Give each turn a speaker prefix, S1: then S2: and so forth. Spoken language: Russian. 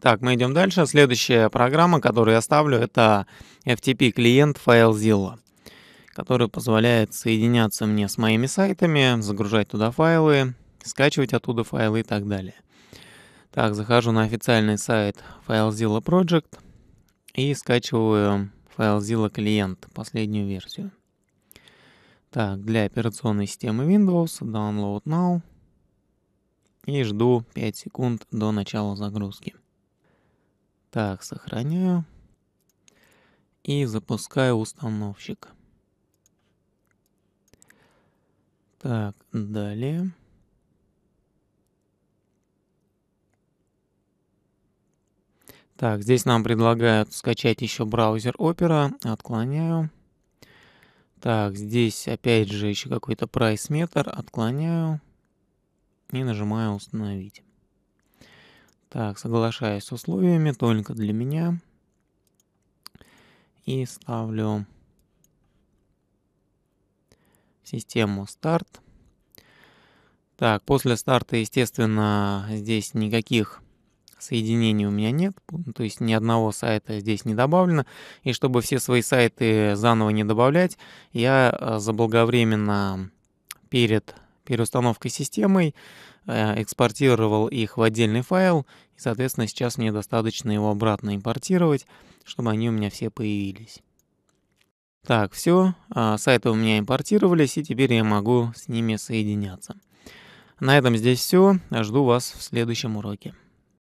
S1: Так, мы идем дальше. Следующая программа, которую я ставлю, это FTP клиент FileZilla, который позволяет соединяться мне с моими сайтами, загружать туда файлы, скачивать оттуда файлы и так далее. Так, захожу на официальный сайт FileZilla Project и скачиваю FileZilla клиент, последнюю версию. Так, для операционной системы Windows, Download Now. И жду 5 секунд до начала загрузки. Так, сохраняю. И запускаю установщик. Так, далее. Так, здесь нам предлагают скачать еще браузер Opera. Отклоняю. Так, здесь опять же еще какой-то прайс-метр. Отклоняю. И нажимаю «Установить». Так, соглашаюсь с условиями только для меня. И ставлю систему старт. Так, после старта, естественно, здесь никаких соединений у меня нет, ну, то есть ни одного сайта здесь не добавлено. И чтобы все свои сайты заново не добавлять, я э, заблаговременно перед переустановкой системой, э, экспортировал их в отдельный файл, и, соответственно, сейчас мне достаточно его обратно импортировать, чтобы они у меня все появились. Так, все, а, сайты у меня импортировались, и теперь я могу с ними соединяться. На этом здесь все, жду вас в следующем уроке.